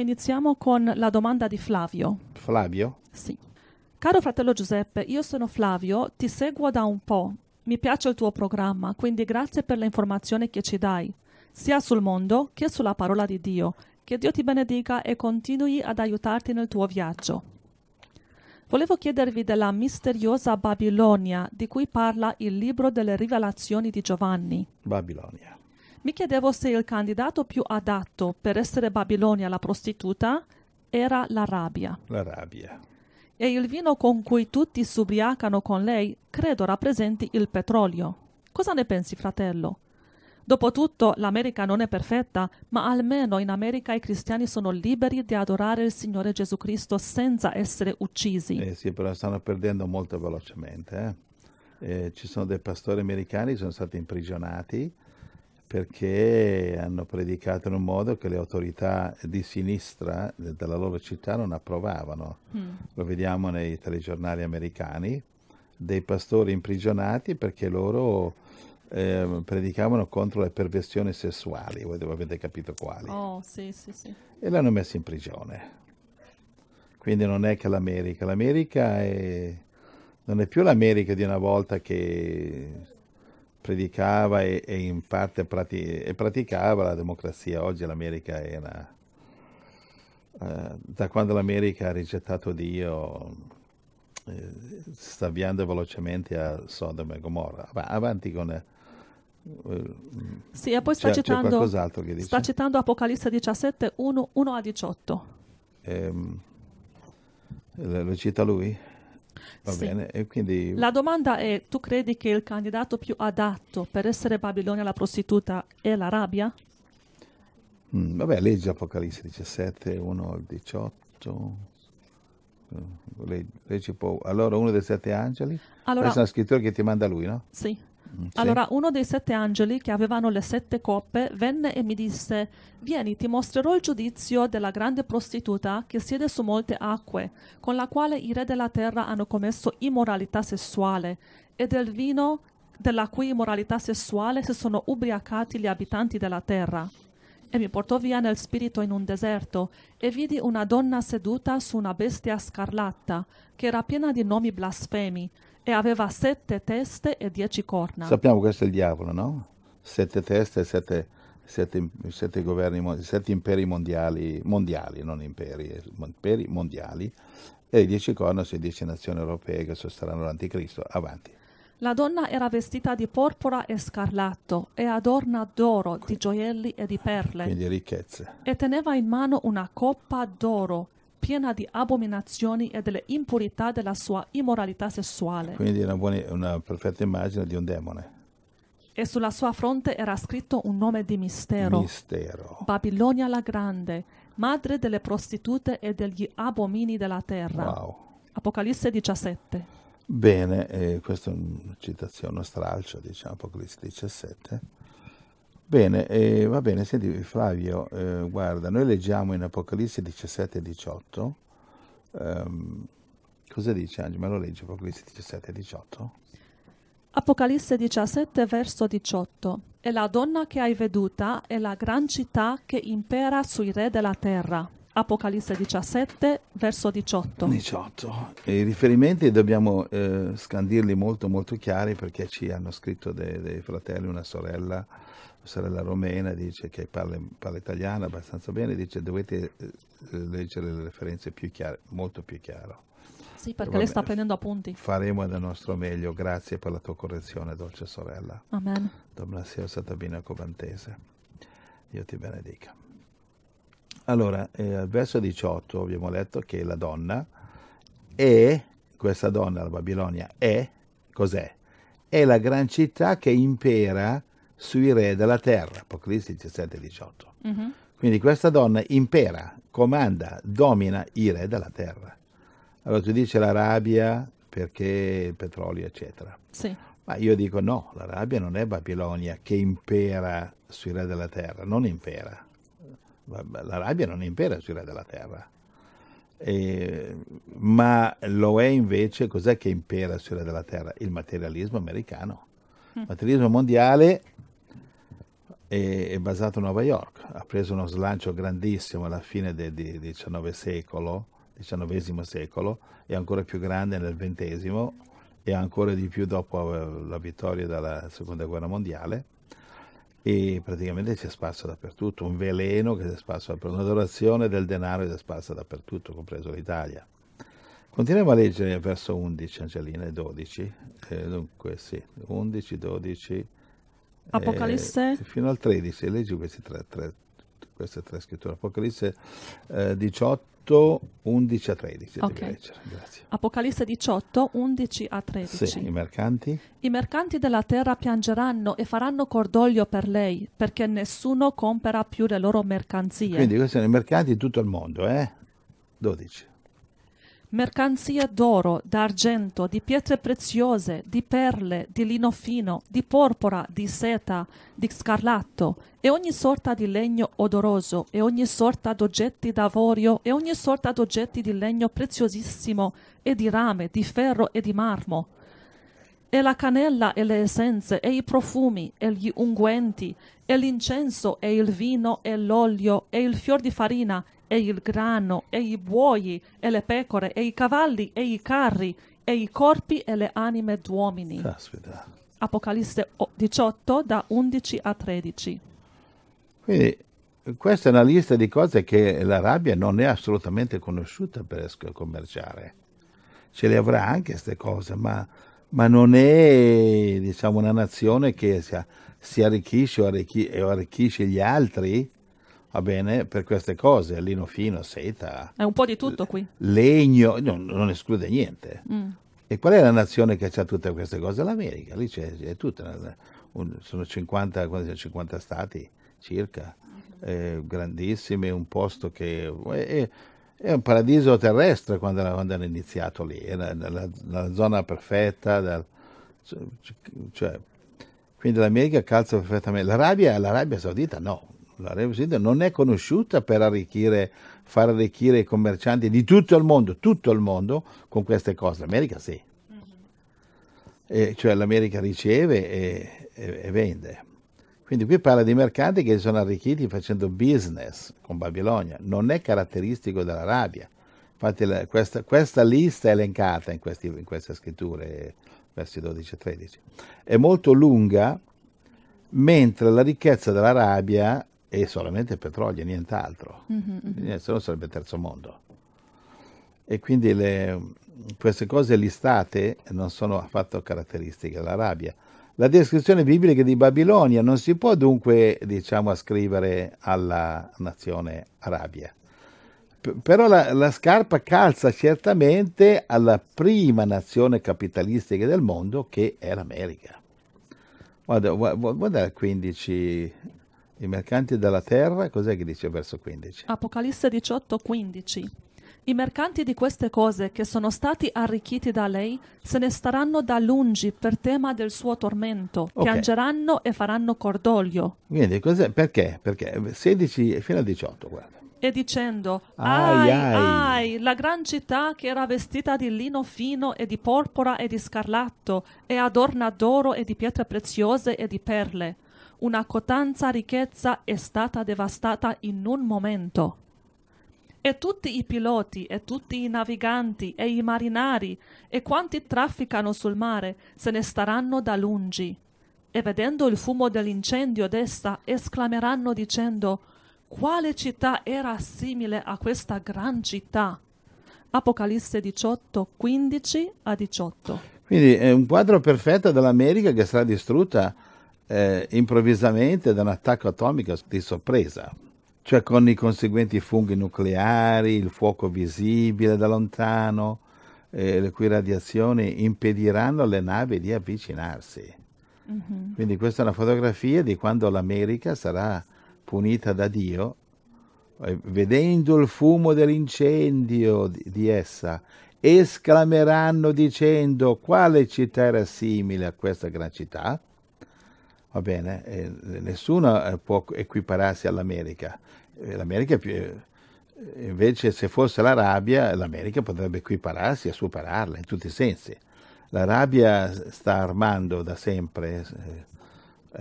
iniziamo con la domanda di Flavio. Flavio? Sì. Caro fratello Giuseppe, io sono Flavio, ti seguo da un po'. Mi piace il tuo programma, quindi grazie per le informazioni che ci dai, sia sul mondo che sulla parola di Dio. Che Dio ti benedica e continui ad aiutarti nel tuo viaggio. Volevo chiedervi della misteriosa Babilonia di cui parla il libro delle rivelazioni di Giovanni. Babilonia. Mi chiedevo se il candidato più adatto per essere Babilonia la prostituta era la rabbia. La rabbia. E il vino con cui tutti si ubriacano con lei credo rappresenti il petrolio. Cosa ne pensi, fratello? Dopotutto, l'America non è perfetta, ma almeno in America i cristiani sono liberi di adorare il Signore Gesù Cristo senza essere uccisi. Eh sì, però stanno perdendo molto velocemente. Eh? Eh, ci sono dei pastori americani che sono stati imprigionati perché hanno predicato in un modo che le autorità di sinistra della loro città non approvavano. Mm. Lo vediamo nei telegiornali americani, dei pastori imprigionati perché loro eh, predicavano contro le perversioni sessuali, voi avete capito quali. Oh, sì, sì, sì. E l'hanno messo in prigione. Quindi non è che l'America, l'America è... non è più l'America di una volta che predicava e, e in parte prati- e praticava la democrazia. Oggi l'America era... Eh, da quando l'America ha rigettato Dio eh, sta avviando velocemente a Sodoma e Gomorra. Va avanti con... Eh, sì, e poi sta, c'è, citando, c'è sta citando Apocalisse 17, 1, 1 a 18. Eh, lo cita lui? Va sì. bene, e quindi... La domanda è, tu credi che il candidato più adatto per essere Babilonia la prostituta è l'Arabia? Mm, vabbè, leggi Apocalisse 17, 1 al 18. Leggi, leggi allora uno dei sette angeli? Allora, Adesso è uno scrittore che ti manda lui, no? Sì. Sì. Allora, uno dei sette angeli che avevano le sette coppe venne e mi disse: Vieni, ti mostrerò il giudizio della grande prostituta che siede su molte acque, con la quale i re della terra hanno commesso immoralità sessuale, e del vino della cui immoralità sessuale si sono ubriacati gli abitanti della terra. E mi portò via nel spirito in un deserto, e vidi una donna seduta su una bestia scarlatta, che era piena di nomi blasfemi e aveva sette teste e dieci corna. Sappiamo questo è il diavolo, no? Sette teste e sette, sette, sette, governi, sette imperi mondiali, mondiali, non imperi, imperi mondiali, e dieci corna sui dieci nazioni europee che sosterranno l'anticristo. Avanti. La donna era vestita di porpora e scarlatto e adorna d'oro, di gioielli e di perle. Quindi ricchezze. E teneva in mano una coppa d'oro piena di abominazioni e delle impurità della sua immoralità sessuale. Quindi una, buona, una perfetta immagine di un demone. E sulla sua fronte era scritto un nome di mistero. Mistero. Babilonia la Grande, madre delle prostitute e degli abomini della terra. Wow. Apocalisse 17. Bene, eh, questa è una citazione, uno stralcio, diciamo, Apocalisse 17. Bene, eh, va bene, senti Flavio, eh, guarda, noi leggiamo in Apocalisse 17 e 18, um, ehm, cosa dice Angelo? Me lo leggi Apocalisse 17 e 18? Apocalisse 17 verso 18, e la donna che hai veduta è la gran città che impera sui re della terra. Apocalisse 17 verso 18. 18. I riferimenti dobbiamo eh, scandirli molto molto chiari perché ci hanno scritto dei, dei fratelli, una sorella sorella romena dice che parla, parla italiano abbastanza bene, dice dovete eh, leggere le referenze più chiare, molto più chiaro. Sì, perché lei sta prendendo appunti. Faremo del nostro meglio, grazie per la tua correzione, dolce sorella. Amen. Domna sia Satabina Covantese. Dio ti benedica. Allora, eh, al verso 18 abbiamo letto che la donna è, questa donna, la Babilonia, è, cos'è? È la gran città che impera sui re della terra, Apocalisse 17 18. Uh-huh. Quindi questa donna impera, comanda, domina i re della terra. Allora tu dici l'Arabia perché il petrolio, eccetera. Sì. Ma io dico no, l'Arabia non è Babilonia che impera sui re della terra, non impera. L'Arabia non impera sui re della terra. Eh, ma lo è invece, cos'è che impera sui re della terra? Il materialismo americano. Il mm. materialismo mondiale è, è basato a New York, ha preso uno slancio grandissimo alla fine del XIX secolo, XIX secolo e ancora più grande nel XX e ancora di più dopo la vittoria della Seconda Guerra Mondiale e praticamente c'è spazio dappertutto, un veleno che si è spazio dappertutto, un'adorazione del denaro che si è spazio dappertutto, compreso l'Italia. Continuiamo a leggere verso 11, Angelina, e 12, eh, dunque sì, 11, 12, Apocalisse? Eh, fino al 13, leggi queste tre, tre, queste tre scritture. Apocalisse eh, 18, 11 a 13. Okay. Apocalisse 18, 11 a 13. Sì, i mercanti? I mercanti della terra piangeranno e faranno cordoglio per lei, perché nessuno compra più le loro mercanzie. Quindi questi sono i mercanti di tutto il mondo, eh? 12 mercanzie d'oro, d'argento, di pietre preziose, di perle, di lino fino, di porpora, di seta, di scarlatto, e ogni sorta di legno odoroso, e ogni sorta d'oggetti d'avorio, e ogni sorta d'oggetti di legno preziosissimo, e di rame, di ferro e di marmo. E la cannella e le essenze, e i profumi, e gli unguenti, e l'incenso, e il vino, e l'olio, e il fior di farina, e il grano, e i buoi, e le pecore, e i cavalli, e i carri, e i corpi e le anime d'uomini. Caspita. Apocalisse 18 da 11 a 13. Quindi questa è una lista di cose che l'Arabia non è assolutamente conosciuta per commerciare. Ce le avrà anche queste cose, ma, ma, non è diciamo, una nazione che si, si arricchisce o, o arricchisce gli altri va bene, per queste cose, allino fino, seta. È un po' di tutto qui. Legno, no, non esclude niente. Mm. E qual è la nazione che ha tutte queste cose? L'America, lì c'è, c'è tutta, un, sono 50, 50, stati circa, eh, grandissimi, un posto che... Eh, eh è un paradiso terrestre quando, quando hanno iniziato lì, era la, la zona perfetta, dal, cioè, cioè, quindi l'America calza perfettamente. L'Arabia, l'Arabia Saudita no, la Revsider non è conosciuta per arricchire, far arricchire i commercianti di tutto il mondo, tutto il mondo, con queste cose. L'America sì. Mm-hmm. E, cioè l'America riceve e, e, e, vende. Quindi qui parla di mercanti che si sono arricchiti facendo business con Babilonia. Non è caratteristico dell'Arabia. Infatti la, questa, questa, lista è elencata in, questi, in queste scritture, versi 12 e 13. È molto lunga mentre la ricchezza dell'Arabia e solamente petrolio, nient'altro, mm-hmm. mm-hmm. Eh, se no sarebbe terzo mondo. E quindi le, queste cose listate non sono affatto caratteristiche dell'Arabia. La descrizione biblica di Babilonia non si può dunque, diciamo, ascrivere alla nazione Arabia. P- però la, la scarpa calza certamente alla prima nazione capitalistica del mondo che è l'America. Guarda, guarda il 15 i mercanti della terra, cos'è che dice il verso 15? Apocalisse 18, 15. I mercanti di queste cose che sono stati arricchiti da lei se ne staranno da lungi per tema del suo tormento, okay. piangeranno e faranno cordoglio. Quindi cos'è? Perché? Perché 16 fino al 18, guarda. E dicendo, ai, ai, ai, ai, la gran città che era vestita di lino fino e di porpora e di scarlatto e adorna d'oro e di pietre preziose e di perle una cotanza ricchezza è stata devastata in un momento. E tutti i piloti, e tutti i naviganti, e i marinari, e quanti trafficano sul mare, se ne staranno da lungi. E vedendo il fumo dell'incendio d'essa, esclameranno dicendo, quale città era simile a questa gran città? Apocalisse 18, 15 a 18. Quindi è un quadro perfetto dell'America che sarà distrutta eh, improvvisamente da un attacco atomico di sorpresa, cioè con i conseguenti funghi nucleari, il fuoco visibile da lontano, eh, le cui radiazioni impediranno alle navi di avvicinarsi. Mm-hmm. Quindi questa è una fotografia di quando l'America sarà punita da Dio, eh, vedendo il fumo dell'incendio di, di essa, esclameranno dicendo quale città era simile a questa gran città, va bene? E nessuno eh, può equipararsi all'America. Eh, L'America più, eh, invece se fosse l'Arabia, l'America potrebbe equipararsi a superarla in tutti i sensi. L'Arabia sta armando da sempre, eh,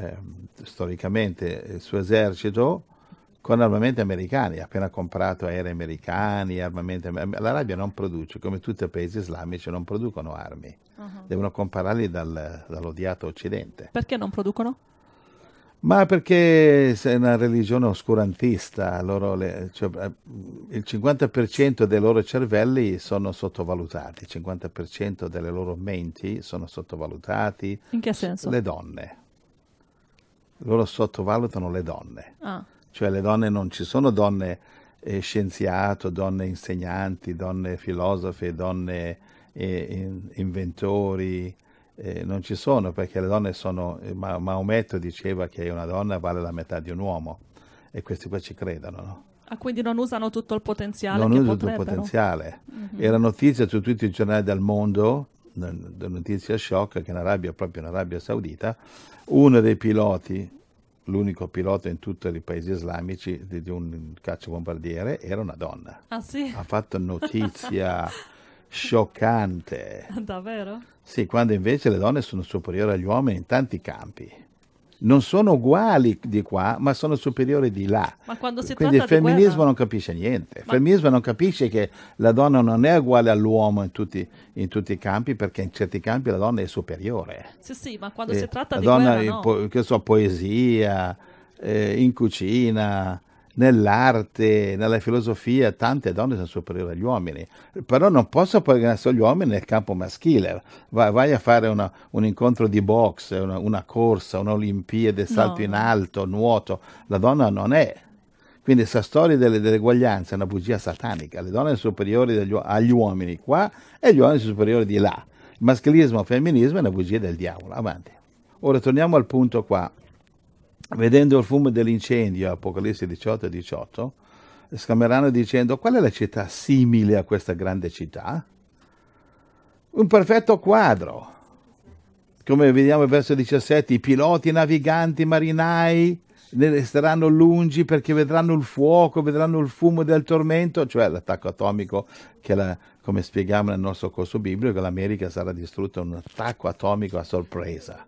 ehm, storicamente, il suo esercito con armamenti americani, ha appena comprato aerei americani, armamenti americani. L'Arabia non produce, come tutti i paesi islamici, non producono armi, uh-huh. devono comprarli dal, dall'odiato Occidente. Perché non producono? Ma perché è una religione oscurantista, le, cioè, eh, il 50% dei loro cervelli sono sottovalutati, il 50% delle loro menti sono sottovalutati. In che senso? Le donne. Loro sottovalutano le donne. Ah cioè le donne non ci sono donne eh, scienziate, donne insegnanti, donne filosofe, donne eh, inventori, eh, non ci sono perché le donne sono, eh, Ma- Maometto diceva che una donna vale la metà di un uomo e questi qua ci credono. No? Ah, quindi non usano tutto il potenziale. Non usano tutto il potenziale. Mm-hmm. Era notizia su tutti i giornali del mondo, notizia shock, che in Arabia, proprio in Arabia Saudita, uno dei piloti l'unico pilota in tutti i paesi islamici di, di un cacciabombardiere era una donna. Ah sì? Ha fatto notizia scioccante. Davvero? Sì, quando invece le donne sono superiori agli uomini in tanti campi non sono uguali di qua, ma sono superiori di là. Quindi il femminismo guerra... non capisce niente. Il femminismo non capisce che la donna non è uguale all'uomo in tutti, in tutti, i campi, perché in certi campi la donna è superiore. Sì, sì, ma quando e eh, si tratta di donna guerra, no. in po- so, poesia, eh, in cucina, nell'arte, nella filosofia, tante donne sono superiori agli uomini, però non posso paragonarsi gli uomini nel campo maschile. Vai, vai a fare una, un incontro di box, una, una corsa, un'Olimpiade, salto no. in alto, nuoto, la donna non è. Quindi questa storia delle, dell'eguaglianza è una bugia satanica, le donne sono superiori degli, agli uomini qua e gli uomini sono superiori di là. Il maschilismo e il femminismo è una bugia del diavolo. Avanti. Ora torniamo al punto qua. Vedendo il fumo dell'incendio, Apocalisse 18 18, scameranno dicendo qual è la città simile a questa grande città? Un perfetto quadro. Come vediamo nel verso 17, i piloti, i naviganti, i marinai ne resteranno lungi perché vedranno il fuoco, vedranno il fumo del tormento, cioè l'attacco atomico che, la, come spieghiamo nel nostro corso biblico, l'America sarà distrutta un attacco atomico a sorpresa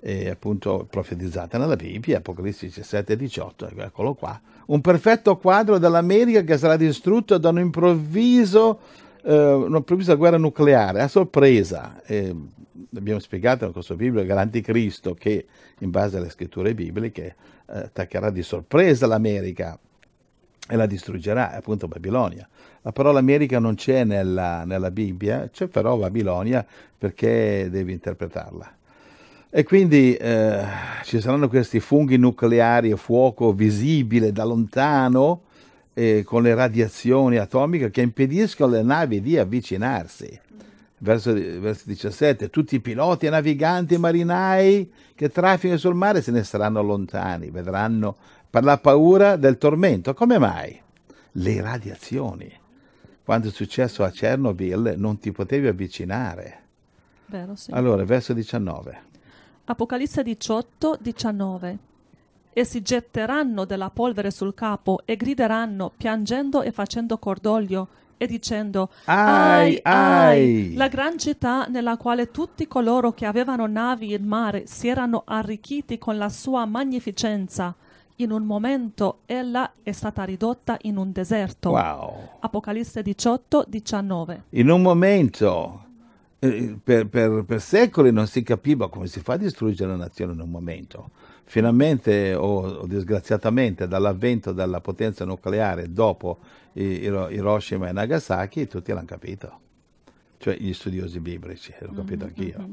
e appunto profetizzata nella Bibbia, Apocalisse 17 e 18, ecco, eccolo qua, un perfetto quadro dell'America che sarà distrutto da un improvviso, eh, un'improvvisa guerra nucleare, a sorpresa. Eh, abbiamo spiegato nel corso biblico che l'anticristo che, in base alle scritture bibliche, eh, attaccherà di sorpresa l'America e la distruggerà, appunto Babilonia. La parola America non c'è nella, nella Bibbia, c'è però Babilonia perché devi interpretarla. E quindi eh, ci saranno questi funghi nucleari a fuoco visibile da lontano eh, con le radiazioni atomiche che impediscono alle navi di avvicinarsi. Verso, verso 17, tutti i piloti, i naviganti, i marinai che trafficano sul mare se ne saranno lontani, vedranno per la paura del tormento. Come mai? Le radiazioni. Quando è successo a Chernobyl non ti potevi avvicinare. Beh, allora, verso 19. Apocalisse 18, 19. E si getteranno della polvere sul capo e grideranno, piangendo e facendo cordoglio, e dicendo ai, ai, la gran città nella quale tutti coloro che avevano navi in mare si erano arricchiti con la sua magnificenza. In un momento ella è stata ridotta in un deserto. Wow. Apocalisse 18, 19. In un momento eh, per, per, per, secoli non si capiva come si fa a distruggere una nazione in un momento. Finalmente o, o disgraziatamente dall'avvento della potenza nucleare dopo Hiroshima e Nagasaki tutti l'hanno capito, cioè gli studiosi biblici, l'ho mm-hmm, capito anch'io. Mm-hmm.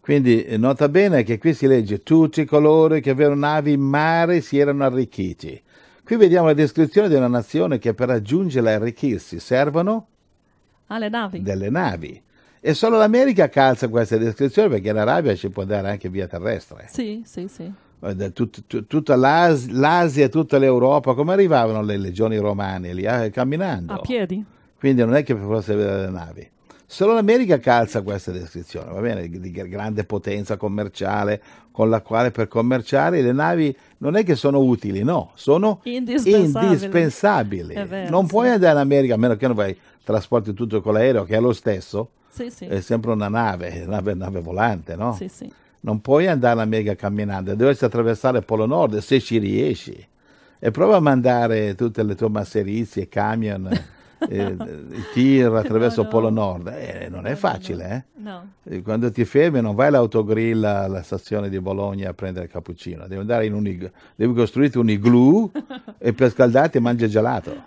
Quindi eh, nota bene che qui si legge tutti coloro che avevano navi in mare si erano arricchiti. Qui vediamo la descrizione di una nazione che per raggiungerla e arricchirsi servono alle navi. delle navi. E solo l'America calza questa descrizione perché l'Arabia ci può andare anche via terrestre. Sì, sì, sì. Eh, tut, tut, tutta l'As- l'Asia, tutta l'Europa, come arrivavano le legioni romane lì? Ah, camminando. A piedi. Quindi non è che fosse delle navi. Solo l'America calza questa descrizione, va bene? Di grande potenza commerciale, con la quale per commerciare le navi non è che sono utili, no, sono indispensabili. indispensabili. Vero, non sì. puoi andare in America a meno che non vai trasporti tutto con l'aereo, che è lo stesso, sì, sì. È sempre una nave, nave, nave volante, no? Sì, sì. Non puoi andare a mega camminando, dovresti attraversare il Polo Nord se ci riesci. E prova a mandare tutte le tue masserizie, camion, eh, eh tir attraverso no, no. il Polo Nord. Eh, non è facile, eh? No. Eh, quando ti fermi non vai all'autogrill alla stazione di Bologna a prendere il cappuccino. Devi, andare in un ig- devi costruirti un igloo e per scaldarti mangi il gelato.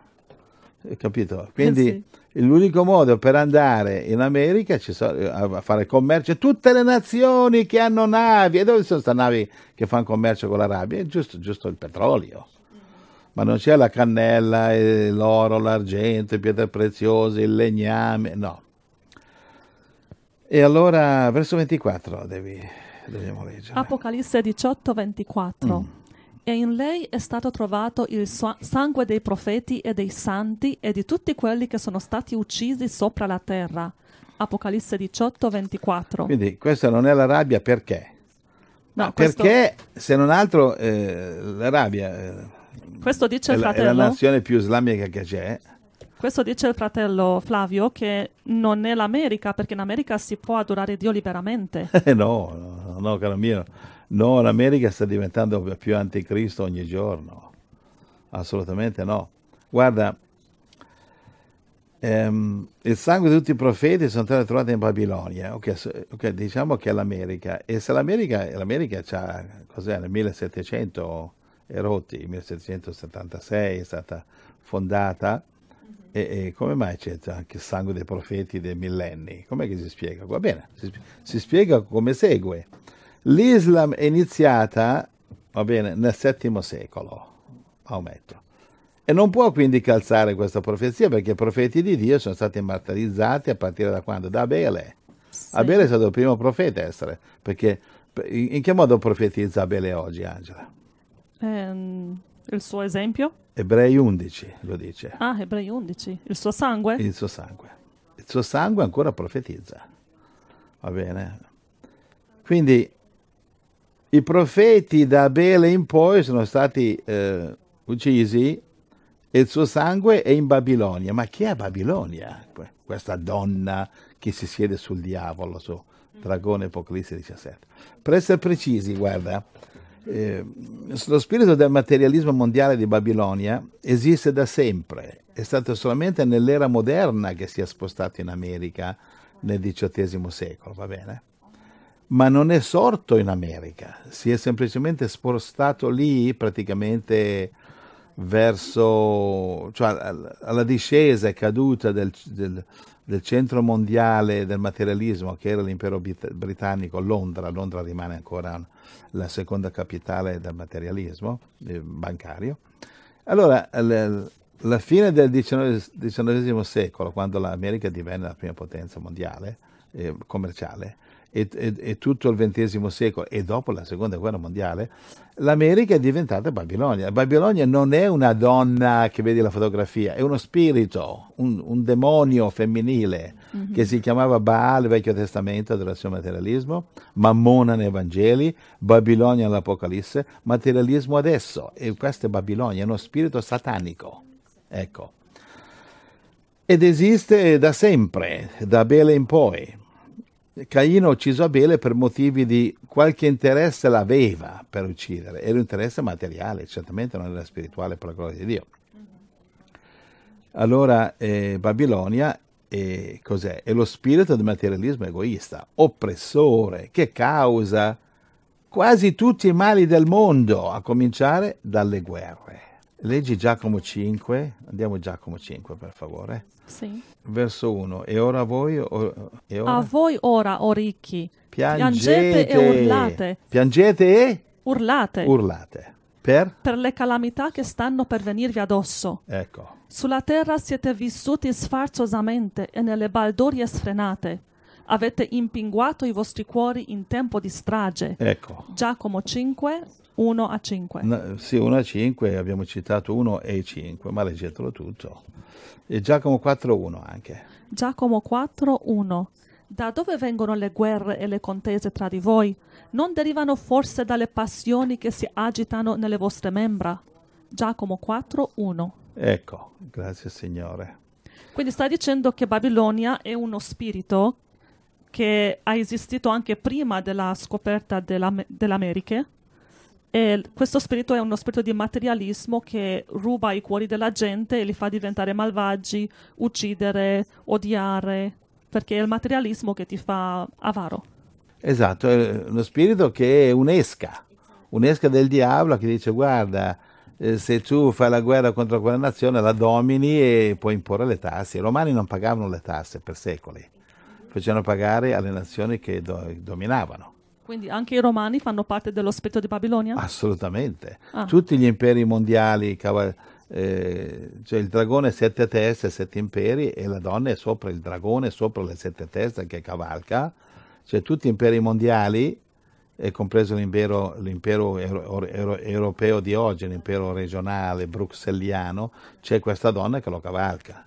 Capito? Quindi... Sì l'unico modo per andare in America a fare commercio, tutte le nazioni che hanno navi, e dove sono queste navi che fanno commercio con l'Arabia? È giusto, giusto il petrolio. Ma non c'è la cannella, eh, l'oro, l'argento, le pietre preziose, il legname, no. E allora, verso 24 devi, dobbiamo leggere. Apocalisse 18, 24. Mm e in lei è stato trovato il so- sangue dei profeti e dei santi e di tutti quelli che sono stati uccisi sopra la terra. Apocalisse 18, 24. Quindi questa non è la rabbia perché? No, ah, questo... Perché se non altro eh, la rabbia eh, questo dice è, il fratello, è la nazione più islamica che c'è. Questo dice il fratello Flavio che non è l'America perché in America si può adorare Dio liberamente. Eh, no, no, no, caro mio No, l'America sta diventando più anticristo ogni giorno. Assolutamente no. Guarda, ehm, il sangue di tutti i profeti sono stati trovati in Babilonia. Okay, okay, diciamo che è l'America. E se l'America, l'America c'ha, cos'è, nel 1700 erotti, 1776 è stata fondata, e, e, come mai c'è anche il sangue dei profeti dei millenni? Com'è che si spiega? Va bene, si, si spiega come segue. L'Islam è iniziata, va bene, nel VII secolo, Maometto. E non può quindi calzare questa profezia perché i profeti di Dio sono stati martirizzati a partire da quando? Da Abele. Sì. Abele è stato il primo profeta a essere, perché in che modo profetizza Abele oggi, Angela? Ehm, il suo esempio? Ebrei 11 lo dice. Ah, Ebrei 11, il suo sangue? Il suo sangue. Il suo sangue ancora profetizza. Va bene? Quindi i profeti da Abele in poi sono stati eh, uccisi e il suo sangue è in Babilonia. Ma chi è Babilonia? Questa donna che si siede sul diavolo, su Dragone Apocalisse 17. Per essere precisi, guarda, eh, lo spirito del materialismo mondiale di Babilonia esiste da sempre, è stato solamente nell'era moderna che si è spostato in America nel XVIII secolo, va bene? ma non è sorto in America, si è semplicemente spostato lì praticamente verso, cioè alla discesa e caduta del, del, del, centro mondiale del materialismo che era l'impero britannico, Londra, Londra rimane ancora la seconda capitale del materialismo eh, bancario. Allora, alla fine del XIX secolo, quando l'America divenne la prima potenza mondiale, eh, commerciale, e, e, e tutto il XX secolo e dopo la seconda guerra mondiale, l'America è diventata Babilonia. Babilonia non è una donna che vedi la fotografia, è uno spirito, un, un demonio femminile mm-hmm. che si chiamava Baal, Vecchio Testamento, adorazione materialismo, Mammona nei Vangeli, Babilonia nell'Apocalisse, materialismo adesso. E questa è Babilonia, è uno spirito satanico. Ecco. Ed esiste da sempre, da Bele in poi. Caino ha ucciso Abele per motivi di qualche interesse l'aveva per uccidere, era un interesse materiale, certamente non era spirituale per la gloria di Dio. Allora eh, Babilonia eh, cos'è? È lo spirito del materialismo egoista, oppressore, che causa quasi tutti i mali del mondo, a cominciare dalle guerre. Leggi Giacomo 5, andiamo Giacomo 5 per favore. Sì. Verso 1. E ora voi... O, e ora? A voi ora, o ricchi, piangete, piangete e urlate. Piangete e... Urlate. Urlate. Per? per? le calamità che stanno per venirvi addosso. Ecco. Sulla terra siete vissuti sfarzosamente e nelle baldorie sfrenate. Avete impinguato i vostri cuori in tempo di strage. Ecco. Giacomo 5, 1 a 5. No, sì, 1 a 5, abbiamo citato 1 e 5, ma leggetelo tutto. E Giacomo 4, 1 anche. Giacomo 4, 1. Da dove vengono le guerre e le contese tra di voi? Non derivano forse dalle passioni che si agitano nelle vostre membra? Giacomo 4, 1. Ecco, grazie Signore. Quindi sta dicendo che Babilonia è uno spirito che ha esistito anche prima della scoperta dell'Am- dell'America e questo spirito è uno spirito di materialismo che ruba i cuori della gente e li fa diventare malvagi, uccidere, odiare, perché è il materialismo che ti fa avaro. Esatto, è uno spirito che è un'esca, un'esca del diavolo che dice guarda, eh, se tu fai la guerra contro quella nazione la domini e puoi imporre le tasse. I romani non pagavano le tasse per secoli, facevano pagare alle nazioni che dominavano quindi anche i romani fanno parte dello spettro di Babilonia? Assolutamente. Ah. Tutti gli imperi mondiali, eh, cioè il dragone sette teste, sette imperi e la donna è sopra il dragone, sopra le sette teste che cavalca. Cioè tutti gli imperi mondiali, compreso l'impero, l'impero euro, euro, europeo di oggi, l'impero regionale bruxelliano, c'è questa donna che lo cavalca.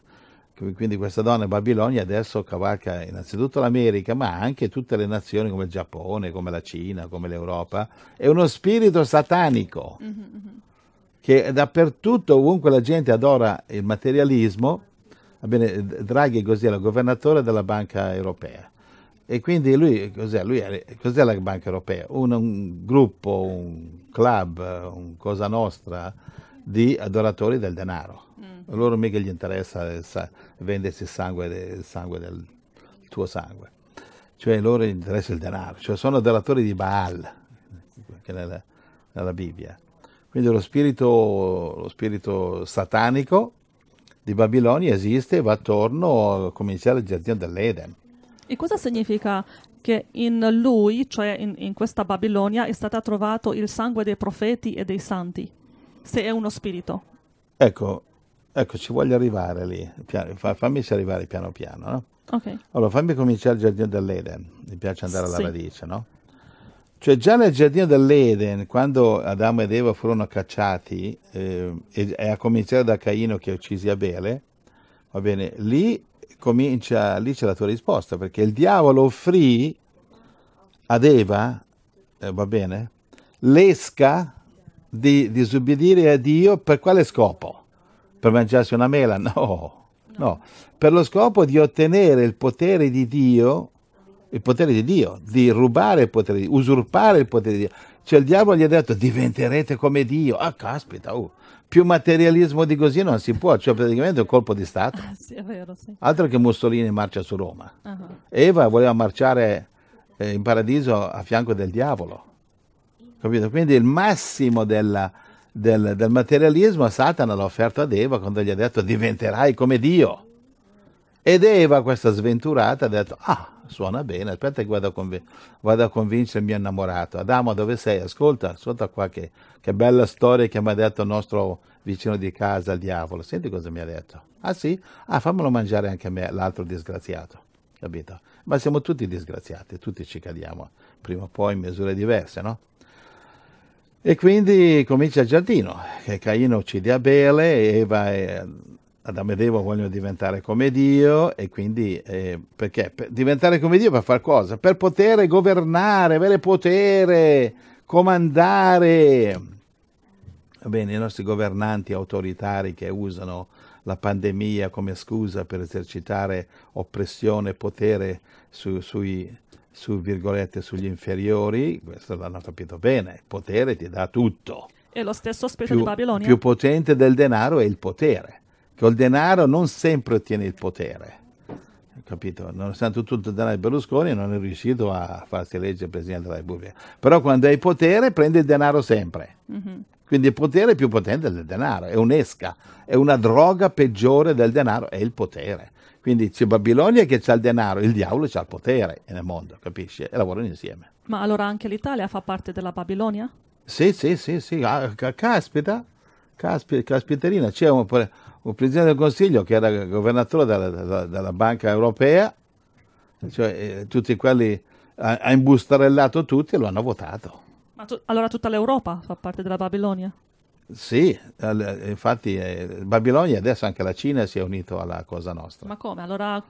Quindi questa donna in Babilonia adesso cavalca innanzitutto l'America, ma anche tutte le nazioni come il Giappone, come la Cina, come l'Europa. È uno spirito satanico mhm, mhm. che dappertutto, ovunque la gente adora il materialismo, bene, Draghi così era governatore della Banca Europea. E quindi lui, cos'è, lui cos'è la Banca Europea? Un, un gruppo, un club, un cosa nostra di adoratori del denaro a loro mica gli interessa vendersi il sangue, il sangue del il tuo sangue. Cioè loro gli interessa il denaro, cioè sono adoratori di Baal, che nella, nella Bibbia. Quindi lo spirito, lo spirito satanico di Babilonia esiste e va attorno a cominciare il giardino dell'Eden. E cosa significa che in lui, cioè in, in, questa Babilonia, è stato trovato il sangue dei profeti e dei santi, se è uno spirito? Ecco, Ecco, ci voglio arrivare lì, fammi arrivare piano piano, no? okay. Allora, fammi cominciare il giardino dell'Eden, mi piace andare alla sì. radice, no? Cioè già nel giardino dell'Eden, quando Adamo ed Eva furono cacciati, eh, e, e, a cominciare da Caino che uccisi Abele, va bene, lì, comincia, lì c'è la tua risposta, perché il diavolo offrì ad Eva, eh, va bene, l'esca di disubbidire a Dio per quale scopo? per mangiarsi una mela, no, no, no, per lo scopo di ottenere il potere di Dio, il potere di Dio, di rubare il potere di Dio, usurpare il potere di Dio. Cioè il diavolo gli ha detto diventerete come Dio, ah caspita, oh. più materialismo di così non si può, cioè praticamente è un colpo di Stato. Ah, sì, vero, sì. Altro che Mussolini marcia su Roma. Uh-huh. Eva voleva marciare eh, in paradiso a fianco del diavolo. Capito? Quindi il massimo della, del, del materialismo, Satana l'ha offerto ad Eva quando gli ha detto diventerai come Dio. Ed Eva, questa sventurata, ha detto, ah, suona bene, aspetta che vado a, conv- vado a, convincere il mio innamorato. Adamo, dove sei? Ascolta, ascolta qua che, che bella storia che mi ha detto il nostro vicino di casa, il diavolo. Senti cosa mi ha detto. Ah sì? Ah, fammelo mangiare anche a me, l'altro disgraziato. Capito? Ma siamo tutti disgraziati, tutti ci cadiamo, prima o poi in misure diverse, no? E quindi comincia il giardino, che Caino uccide Abele, Eva e ehm, Adamo ed Eva vogliono diventare come Dio, e quindi eh, perché? Per diventare come Dio per far cosa? Per poter governare, avere potere, comandare. Va bene, i nostri governanti autoritari che usano la pandemia come scusa per esercitare oppressione e potere su, sui su, virgolette, sugli inferiori, questo l'hanno capito bene, il potere ti dà tutto. E lo stesso aspetto più, di Babilonia. Il Più potente del denaro è il potere, col denaro non sempre ottieni il potere. Capito? Nonostante tutto il denaro di Berlusconi non è riuscito a farsi eleggere Presidente della Repubblica. Però quando hai potere prendi il denaro sempre. Mm-hmm. Quindi il potere è più potente del denaro, è un'esca, è una droga peggiore del denaro, è il potere. Quindi c'è Babilonia che ha il denaro, il diavolo ha il potere nel mondo, capisci? E lavorano insieme. Ma allora anche l'Italia fa parte della Babilonia? Sì, sì, sì, sì. Ah, caspita, caspita, caspiterina. C'è un, un, presidente del Consiglio che era governatore della, della, della Banca Europea, cioè eh, tutti quelli, ha, ha imbustarellato tutti e lo hanno votato. Ma tu, allora tutta l'Europa fa parte della Babilonia? Sì, infatti eh, Babilonia adesso anche la Cina si è unita alla cosa nostra. Ma come? Allora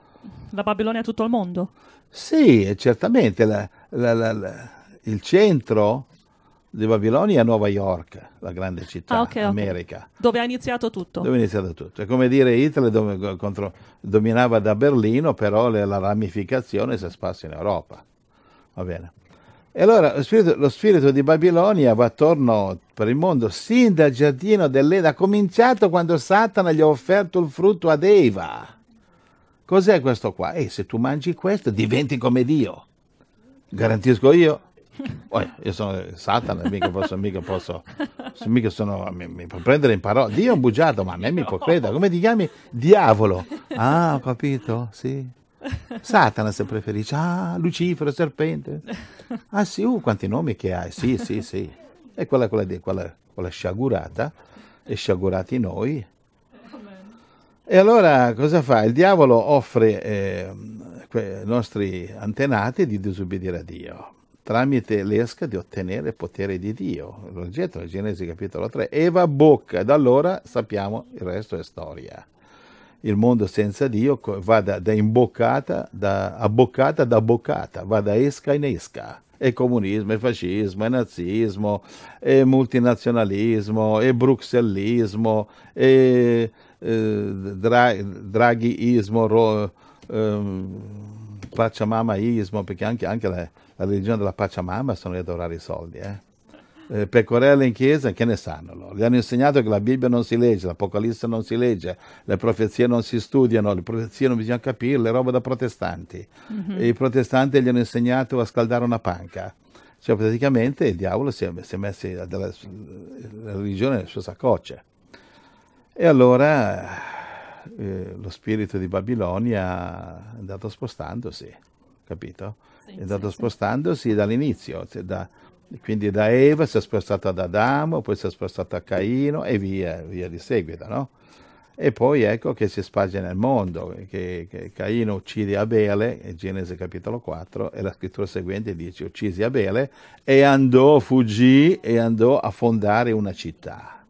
la Babilonia è tutto il mondo? Sì, certamente. La, la, la, il centro di Babilonia è Nuova York, la grande città ah, okay, America. Okay. Dove ha iniziato tutto. Dove è iniziato tutto. È come dire Hitler dove, contro, dominava da Berlino, però la ramificazione si è sparsa in Europa. Va bene. E allora lo spirito, lo spirito, di Babilonia va attorno per il mondo, sin dal giardino dell'Eda, ha cominciato quando Satana gli ha offerto il frutto ad Eva. Cos'è questo qua? E eh, se tu mangi questo diventi come Dio. Garantisco io. Oh, io sono Satana, mica posso, mica posso, mica sono, mi, mi, può prendere in parola. Dio è un bugiardo, ma a me mi può credere. Come ti chiami? Diavolo. Ah, ho capito, sì. Satana se preferisci. Ah, Lucifero, serpente ah sì, uh, quanti nomi che hai, sì, sì, sì. E quella, quella, quella, quella sciagurata, e sciagurati noi. E allora cosa fa? Il diavolo offre eh, ai nostri antenati di disobbedire a Dio tramite l'esca di ottenere potere di Dio. Lo L'oggetto, Genesi capitolo 3, Eva bocca, da allora sappiamo il resto è storia il mondo senza Dio vada da imboccata, da boccata da boccata, va da esca in esca. È comunismo, è fascismo, è nazismo, è multinazionalismo, è bruxellismo, è eh, dra- draghiismo, ro- ehm, pacciamamaismo, perché anche, anche la, la, religione della pacciamama sono ad adorare i soldi, eh? eh, percorrerle in chiesa, che ne sanno loro? Gli hanno insegnato che la Bibbia non si legge, l'Apocalisse non si legge, le profezie non si studiano, le profezie non bisogna capirle, roba da protestanti. Mm-hmm. I protestanti gli hanno insegnato a scaldare una panca. Cioè praticamente il diavolo si è, si è messo della, la religione nelle sue saccocce. E allora eh, lo spirito di Babilonia è andato spostandosi, capito? Sì, è andato sì, spostandosi sì. dall'inizio, cioè da, quindi da Eva si è spostata ad Adamo, poi si è spostata a Caino e via, via di seguito, no? E poi ecco che si sparge nel mondo, che, che Caino uccide Abele, Genesi capitolo 4, e la scrittura seguente dice uccisi Abele e andò, fuggì e andò a fondare una città.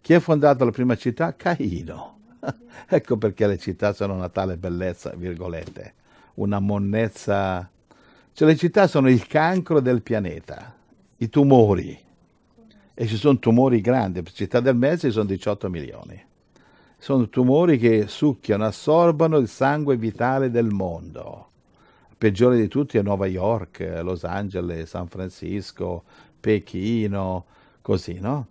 Chi ha fondato la prima città? Caino. ecco perché le città sono una tale bellezza, virgolette, una monnezza. Cioè le città sono il cancro del pianeta i tumori, e ci sono tumori grandi, Città del Mezzo ci sono 18 milioni, sono tumori che succhiano, assorbono il sangue vitale del mondo. Il peggiore di tutti è New York, Los Angeles, San Francisco, Pechino, così, no?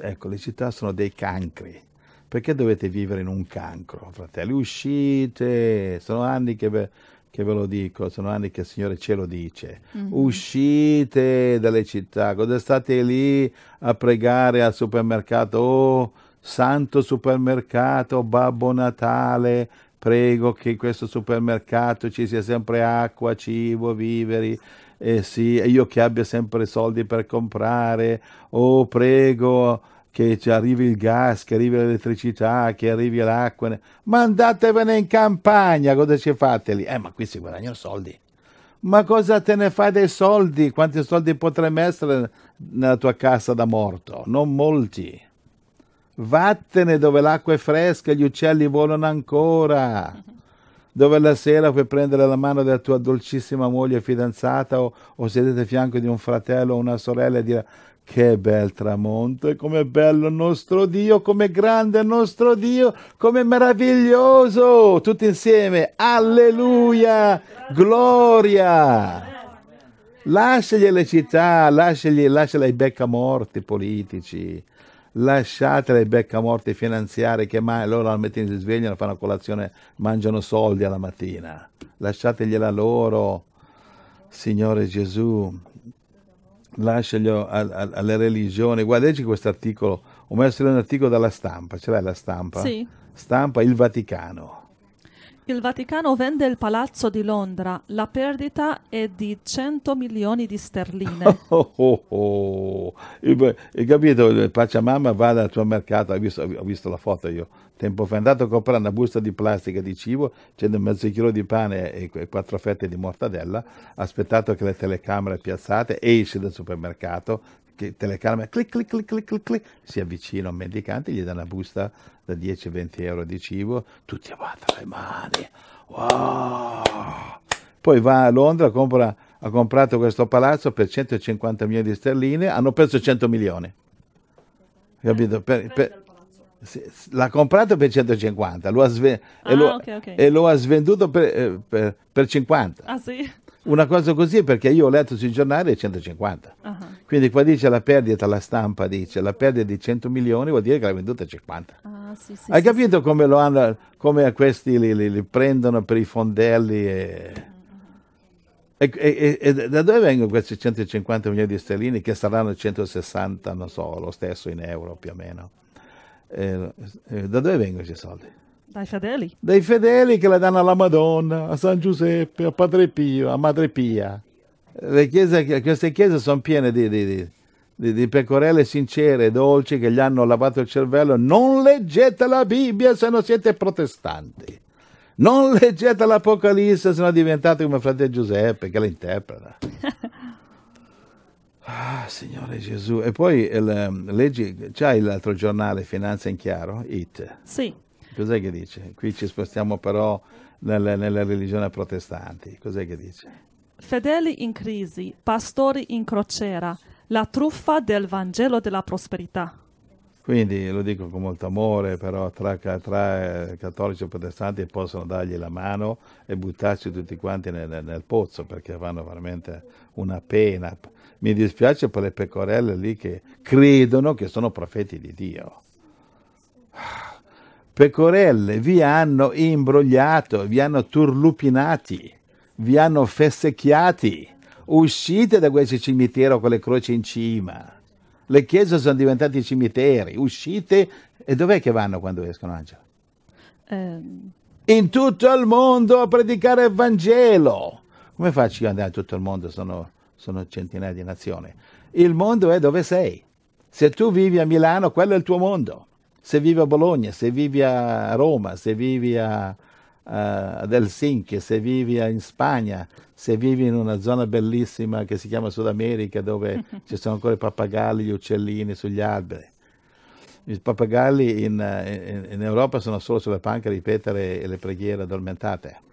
Ecco, le città sono dei cancri. Perché dovete vivere in un cancro, fratelli? Uscite, sono anni che che ve lo dico, sono anni che il Signore ce lo dice. Mm-hmm. Uscite dalle città, cosa state lì a pregare al supermercato? Oh, santo supermercato, Babbo Natale, prego che in questo supermercato ci sia sempre acqua, cibo, viveri. Eh sì, io che abbia sempre soldi per comprare. Oh, prego che ci arrivi il gas, che arrivi l'elettricità, che arrivi l'acqua, Mandatevene in campagna, cosa ci fate lì? Eh, ma qui si guadagnano soldi. Ma cosa te ne fai dei soldi? Quanti soldi potrebbe essere nella tua cassa da morto? Non molti. Vattene dove l'acqua è fresca, e gli uccelli volano ancora. Dove la sera puoi prendere la mano della tua dolcissima moglie fidanzata o, o sedete a fianco di un fratello o una sorella e dire che bel tramonto, come bello il nostro Dio, come grande il nostro Dio, come meraviglioso! Tutti insieme, alleluia, gloria! Lasciagli le città, lasciagli, lasciagli ai beccamorti politici, lasciate le beccamorti finanziarie che mai loro al mattino si svegliano, fanno colazione, mangiano soldi alla mattina. Lasciategliela loro, Signore Gesù lascialo alle religioni. Guarda, leggi questo articolo, ho messo un articolo dalla stampa, ce l'hai la stampa? Sì. Stampa il Vaticano. Il Vaticano vende il palazzo di Londra, la perdita è di 100 milioni di sterline. Oh, oh, oh. Eh, hai capito? Pacciamama eh, va dal tuo mercato, ho visto, ho visto, la foto io. Tempo fa è andato a comprare una busta di plastica di cibo, c'è mezzo chilo di pane e quattro fette di mortadella, ha aspettato che le telecamere piazzate, esce dal supermercato, telecamera, clic, clic, clic, clic, clic, clic, si avvicina a un mendicante, gli dà una busta da 10-20 euro di cibo, tutti a battere le mani. Wow! Poi va a Londra, compra, ha comprato questo palazzo per 150 milioni di sterline, hanno perso 100 milioni. Capito? Per, per, l'ha comprato per 150 lo ah, e, lo, okay, okay. e, lo, ha svenduto per, eh, per, per 50. Ah sì? Una cosa così perché io ho letto sui giornali 150. Uh-huh. Quindi qua dice la perdita, la stampa dice la perdita di 100 milioni vuol dire che l'ha venduta a 50. Ah, sì, sì, Hai sì, capito come, lo hanno, come questi li, li, li, prendono per i fondelli? E, e, e, e, da dove vengono questi 150 milioni di sterline che saranno 160, non so, lo stesso in euro più o meno? Eh, eh da dove vengono questi soldi? Dai fedeli? Dei fedeli che la danno alla Madonna, a San Giuseppe, a Padre Pio, a Madre Pia. Chiese, queste chiese sono piene di, di, di, di pecorelle sincere e dolci che gli hanno lavato il cervello. Non leggete la Bibbia se non siete protestanti. Non leggete l'Apocalisse se non diventate come fratello Giuseppe che la interpreta. Ah, Signore Gesù. E poi il, eh, leggi, c'hai l'altro giornale Finanza in Chiaro? It. Sì. Cos'è che dice? Qui ci spostiamo però nelle, nella religione protestante. Cos'è che dice? Fedeli in crisi, pastori in crociera, la truffa del Vangelo della prosperità. Quindi lo dico con molto amore, però tra, tra eh, cattolici e protestanti possono dargli la mano e buttarci tutti quanti nel, nel pozzo perché vanno veramente una pena. Mi dispiace per le pecorelle lì che credono che sono profeti di Dio pecorelle vi hanno imbrogliato, vi hanno turlupinati, vi hanno fessecchiati. Uscite da questo cimitero con le croci in cima. Le chiese sono diventate cimiteri. Uscite e dov'è che vanno quando escono, Angelo? Um. Ehm. In tutto il mondo a predicare il Vangelo. Come faccio io ad andare in tutto il mondo? Sono, sono centinaia di nazioni. Il mondo è dove sei. Se tu vivi a Milano, quello è il tuo mondo se vivi a Bologna, se vivi a Roma, se vivi a, a, ad Helsinki, se vivi in Spagna, se vivi in una zona bellissima che si chiama Sud America dove ci sono ancora i pappagalli, gli uccellini sugli alberi. I pappagalli in, in, in Europa sono solo sulle panche a ripetere le preghiere addormentate.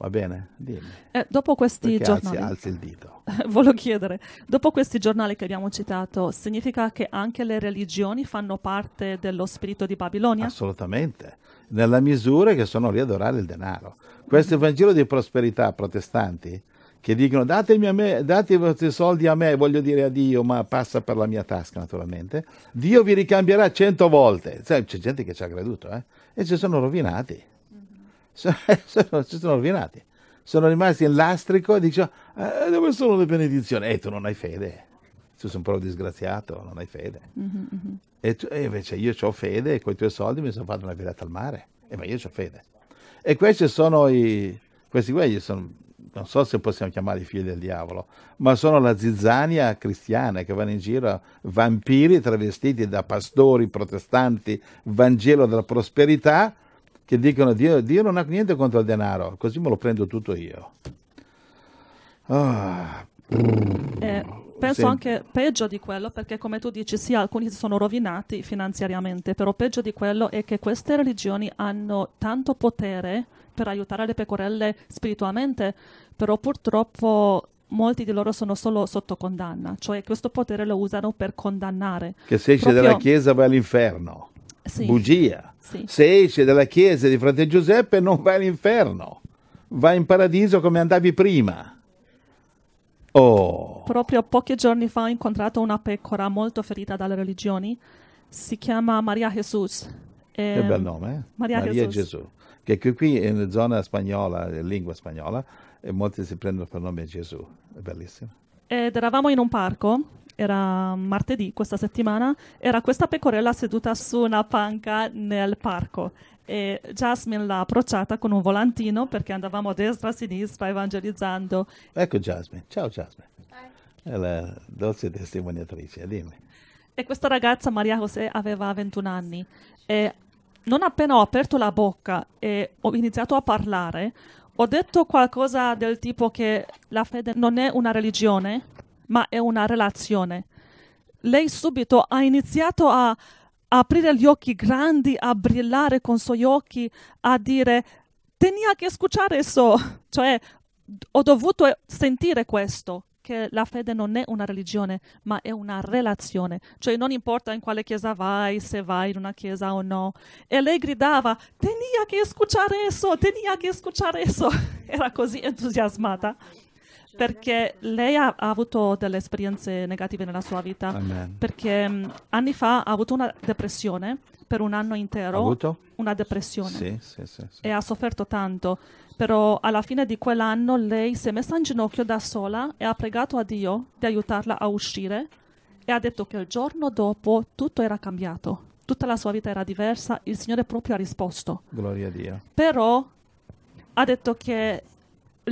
Va bene, dimmi. Eh, dopo questi Perché giornali... Alzi, alzi il dito. Volevo chiedere, dopo questi giornali che abbiamo citato, significa che anche le religioni fanno parte dello spirito di Babilonia? Assolutamente, nella misura che sono lì ad adorare il denaro. Questo Vangelo di prosperità protestanti che dicono datemi a me, date i vostri soldi a me, voglio dire a Dio, ma passa per la mia tasca naturalmente, Dio vi ricambierà cento volte. Cioè, c'è gente che ci ha creduto eh? e ci sono rovinati sono, sono, sono rovinati. Sono rimasti in lastrico e dicono, eh, dove sono le benedizioni? E eh, tu non hai fede. Tu sei un po' disgraziato, non hai fede. Mm-hmm. mm-hmm. E, tu, e, invece io ho fede e con i tuoi soldi mi sono fatto una virata al mare. E eh, ma io ho fede. E questi sono i... Questi quelli sono non so se possiamo chiamarli figli del diavolo, ma sono la zizzania cristiana che vanno in giro vampiri travestiti da pastori protestanti, Vangelo della prosperità, che dicono Dio, Dio non ha niente contro il denaro, così me lo prendo tutto io. Ah. Eh, penso sì. anche peggio di quello, perché come tu dici, sì, alcuni si sono rovinati finanziariamente, però peggio di quello è che queste religioni hanno tanto potere per aiutare le pecorelle spiritualmente, però purtroppo molti di loro sono solo sotto condanna, cioè questo potere lo usano per condannare. Che se esci Proprio... dalla Chiesa vai all'inferno. Sì. Bugia. Sì. Se esci dalla chiesa di Frate Giuseppe non vai all'inferno, vai in paradiso come andavi prima. Oh. Proprio pochi giorni fa ho incontrato una pecora molto ferita dalle religioni, si chiama Maria Jesus. Eh, che ehm, bel nome, eh? Maria, Maria Gesù. Che qui è una zona spagnola, lingua spagnola, e molti si prendono per nome Gesù, è bellissimo. Ed eravamo in un parco era martedì questa settimana, era questa pecorella seduta su una panca nel parco e Jasmine l'ha approcciata con un volantino perché andavamo a destra e a sinistra evangelizzando. Ecco Jasmine, ciao Jasmine, Hi. è la dolce testimoniatrice, dimmi. E questa ragazza Maria José aveva 21 anni e non appena ho aperto la bocca e ho iniziato a parlare, ho detto qualcosa del tipo che la fede non è una religione, ma è una relazione. Lei subito ha iniziato a aprire gli occhi grandi, a brillare con i suoi occhi, a dire tenia che ascoltare eso, cioè ho dovuto sentire questo che la fede non è una religione, ma è una relazione, cioè non importa in quale chiesa vai, se vai in una chiesa o no. E lei gridava: "Tenia che ascoltare eso, tenia che ascoltare eso". Era così entusiasmata perché lei ha, ha, avuto delle esperienze negative nella sua vita. Amen. Perché mh, mm, anni fa ha avuto una depressione per un anno intero. Ha avuto? Una depressione. Sì, sì, sì, sì, E ha sofferto tanto. Però alla fine di quell'anno lei si è messa in ginocchio da sola e ha pregato a Dio di aiutarla a uscire e ha detto che il giorno dopo tutto era cambiato. Tutta la sua vita era diversa, il Signore proprio ha risposto. Gloria a Dio. Però ha detto che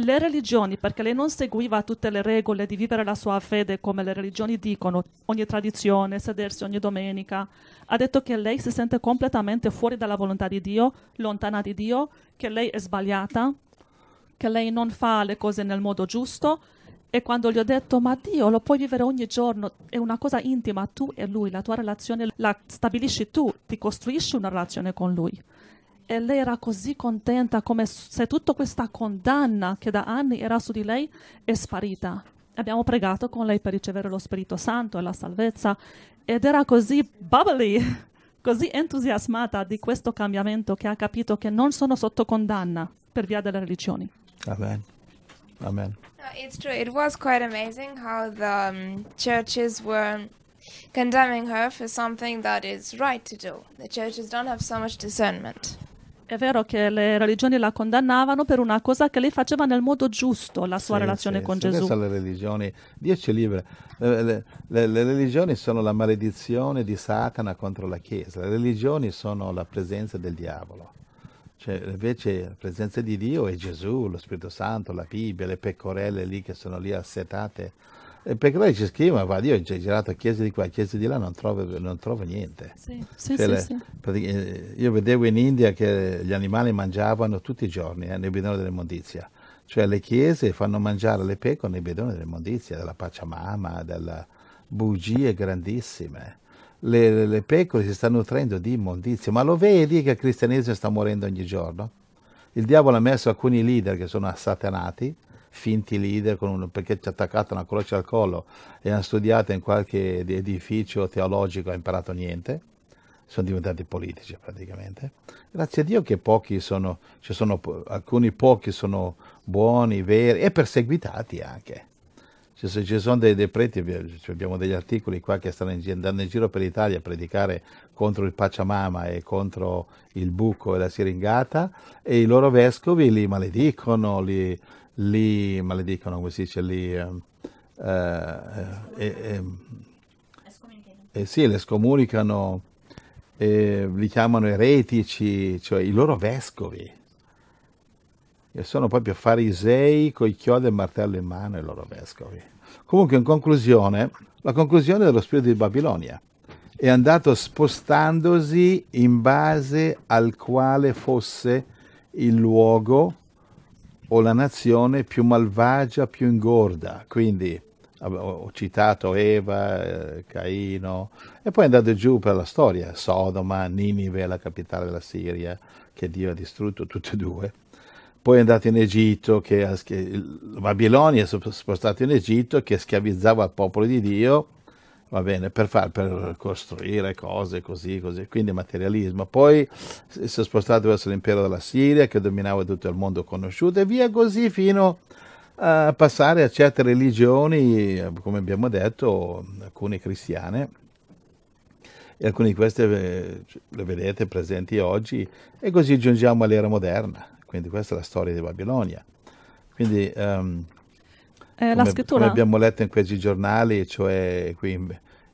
le religioni, perché lei non seguiva tutte le regole di vivere la sua fede come le religioni dicono, ogni tradizione, sedersi ogni domenica, ha detto che lei si sente completamente fuori dalla volontà di Dio, lontana di Dio, che lei è sbagliata, che lei non fa le cose nel modo giusto. E quando gli ho detto, ma Dio lo puoi vivere ogni giorno, è una cosa intima, tu e lui, la tua relazione la stabilisci tu, ti costruisci una relazione con lui e lei era così contenta come se tutta questa condanna che da anni era su di lei è sparita. Abbiamo pregato con lei per ricevere lo Spirito Santo e la salvezza ed era così bubbly, così entusiasmata di questo cambiamento che ha capito che non sono sotto condanna per via delle religioni. Amen. Amen. No, it's true. It was quite amazing how the um, churches were condemning her for something that is right to do. The churches don't have so much discernment è vero che le religioni la condannavano per una cosa che lei faceva nel modo giusto, la sua sì, relazione sì, con sì, Gesù. le religioni, Dio ci libera. Le, le, le, le, religioni sono la maledizione di Satana contro la Chiesa, le religioni sono la presenza del diavolo. Cioè, invece la presenza di Dio è Gesù, lo Spirito Santo, la Bibbia, le pecorelle lì che sono lì assetate perché lei ci scrive, ma Dio ci girato a chiesa di qua, a chiesa di là, non trova, non trova niente. Sì, sì, cioè sì, le, eh, io vedevo in India che gli animali mangiavano tutti i giorni eh, nel bidone dell'immondizia, cioè le chiese fanno mangiare le pecore nel bidone dell'immondizia, della Pacciamama, delle bugie grandissime. Le, le pecore si stanno nutrendo di immondizia, ma lo vedi che il cristianesimo sta morendo ogni giorno? Il diavolo ha messo alcuni leader che sono assatanati, finti leader un, perché ci ha attaccato una croce al collo e hanno studiato in qualche edificio teologico ha imparato niente, sono diventati politici praticamente. Grazie a Dio che pochi sono, ci sono, alcuni pochi sono buoni, veri e perseguitati anche. Cioè, ci sono dei, dei preti, abbiamo degli articoli qua che stanno andando in giro per l'Italia a predicare contro il Pacciamama e contro il buco e la siringata e i loro vescovi li maledicono, li, li maledicano, come si dice, li... Eh eh eh, eh, eh, eh, sì, le scomunicano, li chiamano eretici, cioè i loro vescovi. E sono proprio farisei con i chiodi e il martello in mano i loro vescovi. Comunque, in conclusione, la conclusione dello spirito di Babilonia è andato spostandosi in base al quale fosse il luogo o la nazione più malvagia, più ingorda. Quindi ho citato Eva, eh, Caino, e poi andate giù per la storia, Sodoma, Ninive, la capitale della Siria, che Dio ha distrutto tutte e due. Poi andate in Egitto, che, che Babilonia è spostata in Egitto, che schiavizzava il popolo di Dio, va bene, per, far, per costruire cose così, così, quindi materialismo. Poi si è spostato verso l'impero della Siria che dominava tutto il mondo conosciuto e via così fino a passare a certe religioni, come abbiamo detto, alcune cristiane. E alcune di queste eh, le vedete presenti oggi, e così giungiamo all'era moderna. Quindi questa è la storia di Babilonia. Quindi um, eh, la scrittura. Come abbiamo letto in questi giornali, cioè qui,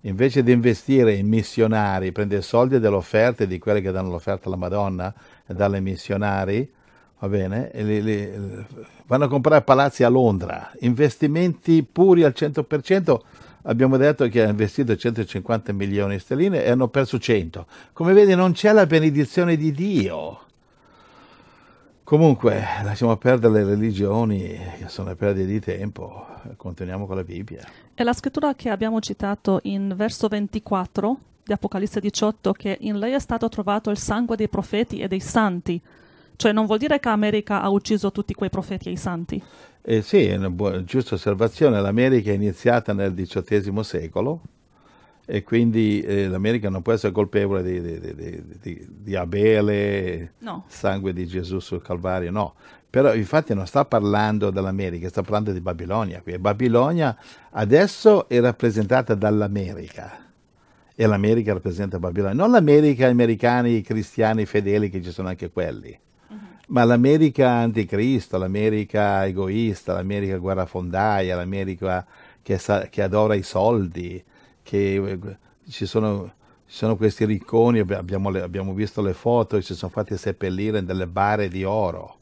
invece di investire in missionari, prendere soldi delle offerte di quelli che danno l'offerta alla Madonna e darle ai missionari, va bene, li, li, vanno a comprare palazzi a Londra, investimenti puri al 100%. Abbiamo detto che hanno investito 150 milioni di sterline e hanno perso 100. Come vedi non c'è la benedizione di Dio Comunque, lasciamo perdere le religioni, che sono perdite di tempo, continuiamo con la Bibbia. È la scrittura che abbiamo citato in verso 24 di Apocalisse 18, che in lei è stato trovato il sangue dei profeti e dei santi. Cioè non vuol dire che l'America ha ucciso tutti quei profeti e i santi. Eh sì, è una buona, giusta osservazione. L'America è iniziata nel XVIII secolo e quindi eh, l'America non può essere colpevole di, di, di, di Abele, no. sangue di Gesù sul Calvario, no. Però infatti non sta parlando dell'America, sta parlando di Babilonia. Qui. Babilonia adesso è rappresentata dall'America e l'America rappresenta Babilonia. Non l'America americana, i cristiani fedeli, che ci sono anche quelli, uh-huh. ma l'America anticristo, l'America egoista, l'America guerrafondaia, l'America che, sa- che adora i soldi, che eh, ci sono, ci sono questi ricconi, abbiamo, abbiamo, visto le foto, si sono fatti seppellire in delle bare di oro,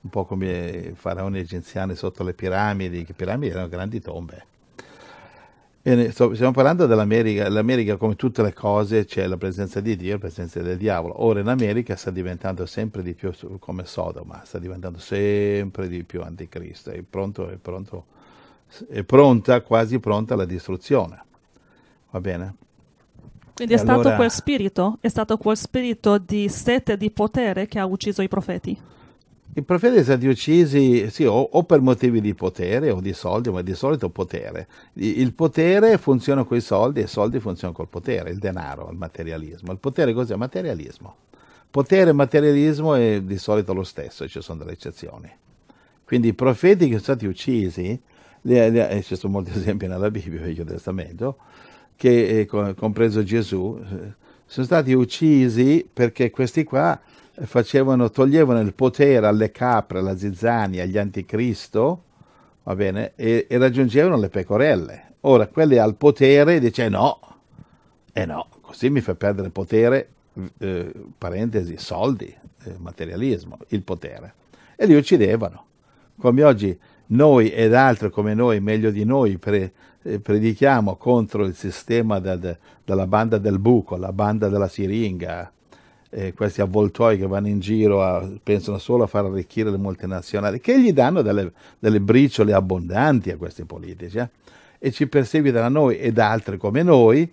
un po' come i faraoni egiziani sotto le piramidi, che piramidi erano grandi tombe. stiamo parlando dell'America, l'America come tutte le cose c'è la presenza di Dio e la presenza del diavolo. Ora in America sta diventando sempre di più come Sodoma, sta diventando sempre di più anticristo, è, pronto, è, pronto, è pronta, quasi pronta la distruzione. Va bene. Quindi è allora... stato quel spirito, è stato quel spirito di sete di potere che ha ucciso i profeti. I profeti sono stati uccisi sì, o, o, per motivi di potere o di soldi, ma di solito potere. Il potere funziona con i soldi e i soldi funzionano col potere, il denaro, il materialismo. Il potere cos'è? Materialismo. Potere e materialismo è di solito lo stesso, ci sono delle eccezioni. Quindi i profeti che sono stati uccisi, eh, ci sono molti esempi nella Bibbia, Vecchio Testamento, che eh, compreso Gesù, eh, sono stati uccisi perché questi qua eh, facevano, toglievano il potere alle capre, alla zizzania, agli anticristo, va bene, e, e raggiungevano le pecorelle. Ora, quelli al potere dice no, e eh no, così mi fa perdere potere, eh, parentesi, soldi, eh, materialismo, il potere. E li uccidevano. Come oggi noi ed altri come noi, meglio di noi, per predichiamo contro il sistema del, della banda del buco, la banda della siringa, eh, questi avvoltoi che vanno in giro a, pensano solo a far arricchire le multinazionali, che gli danno delle, delle briciole abbondanti a questi politici eh? e ci perseguitano noi ed altri come noi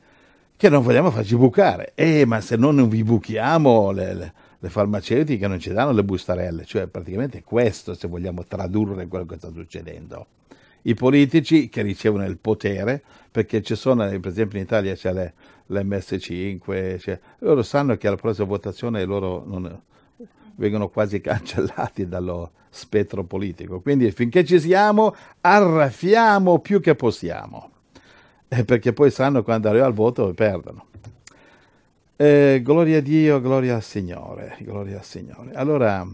che non vogliamo farci bucare. Eh, ma se non vi buchiamo le, le, le farmaceutiche non ci danno le bustarelle, cioè praticamente questo se vogliamo tradurre quello che sta succedendo i politici che ricevono il potere, perché ci sono, per esempio in Italia c'è le, l'MS5, cioè, loro sanno che alla prossima votazione loro non, vengono quasi cancellati dallo spettro politico. Quindi finché ci siamo, arraffiamo più che possiamo, eh, perché poi sanno quando arriva il voto perdono. Eh, gloria a Dio, gloria al Signore, gloria al Signore. Allora,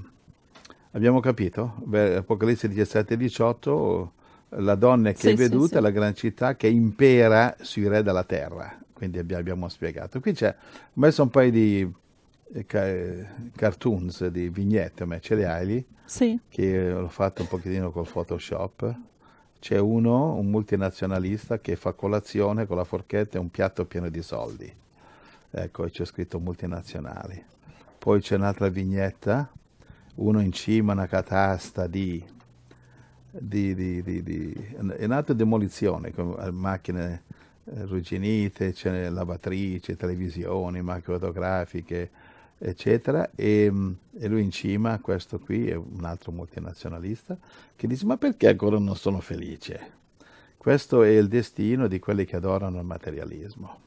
abbiamo capito? Beh, Apocalisse 17 18 la donna che sì, è veduta, sì, sì. la gran città che impera sui re della terra. Quindi abbiamo spiegato. Qui c'è, ho messo un paio di eh, eh, cartoons, di vignette, ma ce li hai lì? Sì. Che l'ho fatto un pochettino col Photoshop. C'è uno, un multinazionalista, che fa colazione con la forchetta e un piatto pieno di soldi. Ecco, c'è scritto multinazionali. Poi c'è un'altra vignetta, uno in cima a una catasta di di, di, di, di è nata demolizione, con eh, macchine arrugginite, eh, cioè lavatrici, televisioni, macchine fotografiche, eccetera, e, mm, e, lui in cima, questo qui è un altro multinazionalista, che dice ma perché ancora non sono felice? Questo è il destino di quelli che adorano il materialismo.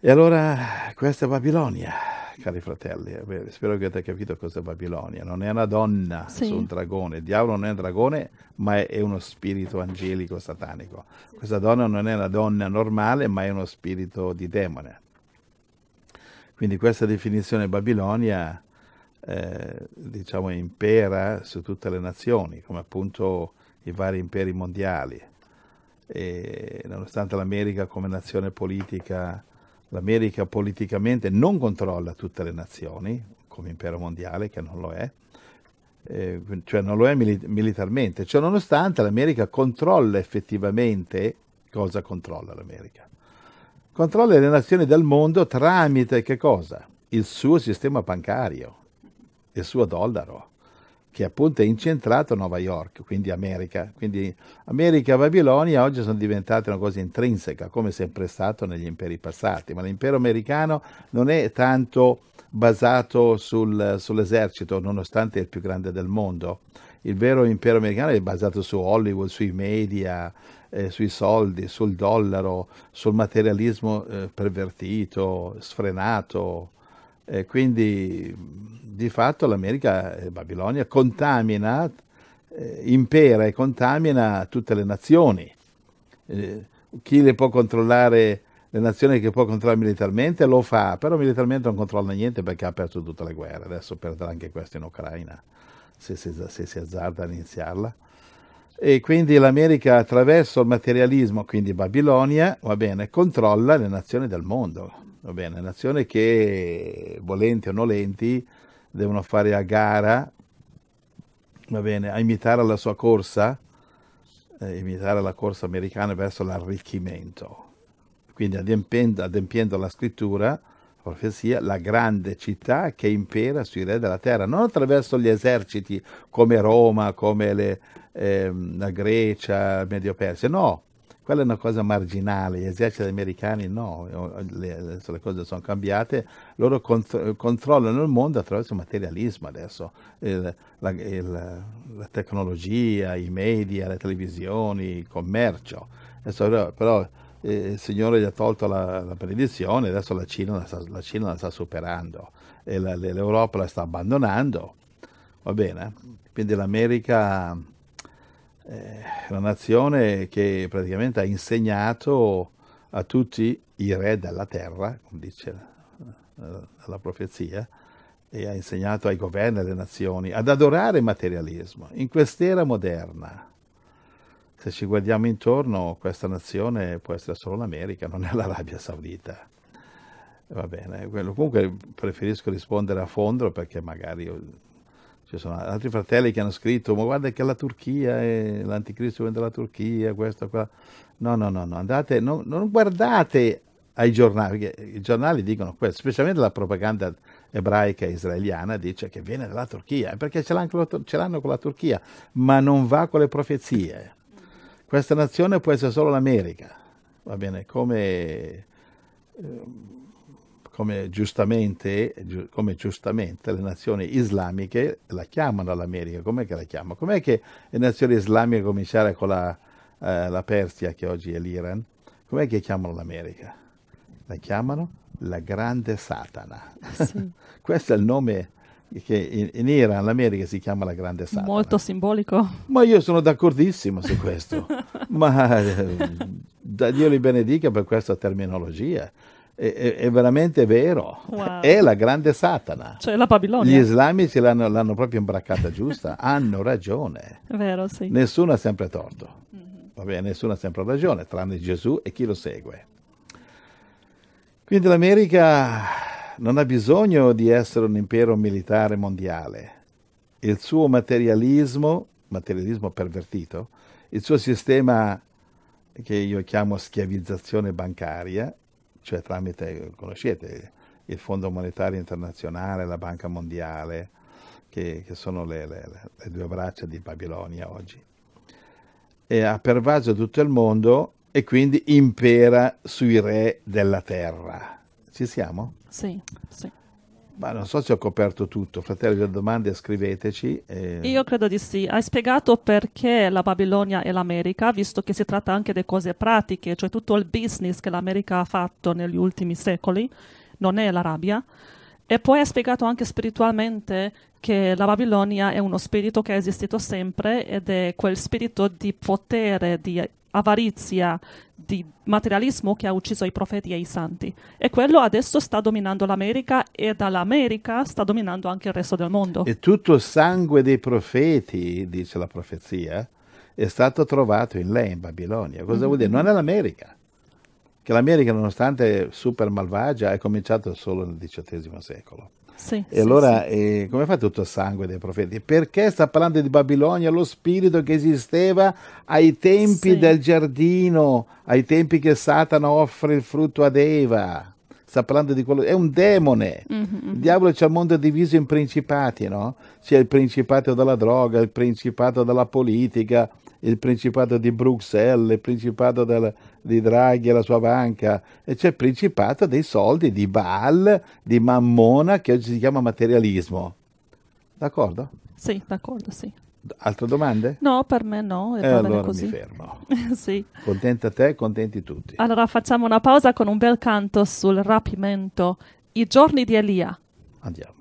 E allora questa è Babilonia. Ah, cari fratelli, spero che avete capito cosa è Babilonia. Non è una donna sì. su un dragone. Il diavolo non è un dragone, ma è uno spirito angelico satanico. Questa donna non è una donna normale, ma è uno spirito di demone. Quindi questa definizione Babilonia, eh, diciamo, impera su tutte le nazioni, come appunto i vari imperi mondiali. E nonostante l'America come nazione politica l'America politicamente non controlla tutte le nazioni, come impero mondiale che non lo è, eh, cioè non lo è mili- militarmente, cioè nonostante l'America controlla effettivamente cosa controlla l'America. Controlla le nazioni del mondo tramite che cosa? Il suo sistema bancario, il suo dollaro, che appunto è incentrato a New York, quindi America. Quindi America e Babilonia oggi sono diventate una cosa intrinseca, come sempre è stato negli imperi passati, ma l'impero americano non è tanto basato sul, sull'esercito, nonostante è il più grande del mondo. Il vero impero americano è basato su Hollywood, sui media, eh, sui soldi, sul dollaro, sul materialismo eh, pervertito, sfrenato, e quindi di fatto l'America e eh, Babilonia contamina, eh, impera e contamina tutte le nazioni. Eh, chi le può controllare, le nazioni che può controllare militarmente lo fa, però militarmente non controlla niente perché ha aperto tutte le guerre, adesso perderà anche questa in Ucraina se si, se si azzarda a iniziarla. E quindi l'America attraverso il materialismo, quindi Babilonia, va bene, controlla le nazioni del mondo, Va bene, nazioni che, volenti o nolenti, devono fare a gara, va bene, a imitare la sua corsa, eh, imitare la corsa americana verso l'arricchimento. Quindi adempiendo, adempiendo la scrittura, profezia, la grande città che impera sui re della terra, non attraverso gli eserciti come Roma, come le, eh, la Grecia, Medio Persia, no, quella è una cosa marginale, gli eserciti americani no, le, adesso le cose sono cambiate, loro contro, controllano il mondo attraverso il materialismo adesso, il, la, il, la, tecnologia, i media, le televisioni, il commercio. Adesso, però eh, il Signore gli ha tolto la, la benedizione, adesso la Cina la sta, la Cina sta superando e l'Europa la sta abbandonando, va bene? Eh? Quindi l'America una eh, nazione che praticamente ha insegnato a tutti i re della terra, come dice la, la profezia, e ha insegnato ai governi e alle nazioni ad adorare il materialismo in quest'era moderna. Se ci guardiamo intorno, questa nazione può essere solo l'America, non è l'Arabia Saudita. Va bene, comunque preferisco rispondere a fondo perché magari ci sono altri fratelli che hanno scritto, ma guarda che la Turchia è l'anticristo viene dalla Turchia, questo qua. No, no, no, no. Andate, no, non guardate ai giornali, perché i giornali dicono questo, specialmente la propaganda ebraica israeliana dice che viene dalla Turchia, eh, perché ce l'hanno, ce l'hanno con la Turchia, ma non va con le profezie. Questa nazione può essere solo l'America, va bene, come... Eh, come giustamente, come giustamente, le nazioni islamiche la chiamano l'America, com'è che la chiamano? Com'è che le nazioni islamiche, a cominciare con la, eh, la, Persia, che oggi è l'Iran, com'è che chiamano l'America? La chiamano la grande Satana. Sì. Questo è il nome che in, in Iran l'America si chiama la grande Satana. Molto simbolico. Ma io sono d'accordissimo su questo. Ma eh, Dio li benedica per questa terminologia è, è, veramente vero. Wow. È la grande Satana. Cioè la Babilonia. Gli islamici l'hanno, l'hanno proprio imbraccata giusta. Hanno ragione. vero, sì. Nessuno ha sempre torto. Mm-hmm. Vabbè, nessuno ha sempre ragione, tranne Gesù e chi lo segue. Quindi l'America non ha bisogno di essere un impero militare mondiale. Il suo materialismo, materialismo pervertito, il suo sistema che io chiamo schiavizzazione bancaria, cioè tramite, conoscete, il Fondo Monetario Internazionale, la Banca Mondiale, che, che sono le, le, le, due braccia di Babilonia oggi. E ha pervaso tutto il mondo e quindi impera sui re della terra. Ci siamo? Sì, sì. Ma non so se ho coperto tutto, fratelli, le domande scriveteci. E... Io credo di sì. Hai spiegato perché la Babilonia e l'America, visto che si tratta anche di cose pratiche, cioè tutto il business che l'America ha fatto negli ultimi secoli, non è l'Arabia. E poi ha spiegato anche spiritualmente che la Babilonia è uno spirito che è esistito sempre ed è quel spirito di potere, di avarizia, di materialismo che ha ucciso i profeti e i santi. E quello adesso sta dominando l'America e dall'America sta dominando anche il resto del mondo. E tutto il sangue dei profeti, dice la profezia, è stato trovato in lei, in Babilonia. Cosa mm. vuol dire? Non è l'America che l'America, nonostante super malvagia, è cominciata solo nel XVIII secolo. Sì, e sì, allora sì. Eh, come fa tutto il sangue dei profeti? Perché sta parlando di Babilonia, lo spirito che esisteva ai tempi del giardino, ai tempi che Satana offre il frutto ad Eva. Sta parlando di quello, è un demone. Mm-hmm. Il diavolo c'è il mondo diviso in principati, no? C'è il principato della droga, il principato della politica, il principato di Bruxelles, il principato del, di Draghi e la sua banca, c'è il principato dei soldi di Baal, di Mammona, che oggi si chiama materialismo. D'accordo? Sì, d'accordo, sì. Altre domande? No, per me no. E eh, allora così. mi fermo. sì. Contenta te, contenti tutti. Allora facciamo una pausa con un bel canto sul rapimento, i giorni di Elia. Andiamo.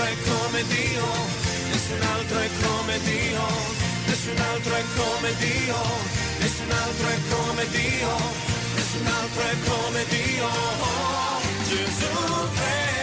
altro è come Dio, nessun altro è come Dio, nessun altro è come Dio, nessun altro è come Dio, nessun altro è come Dio, oh, Gesù Cristo.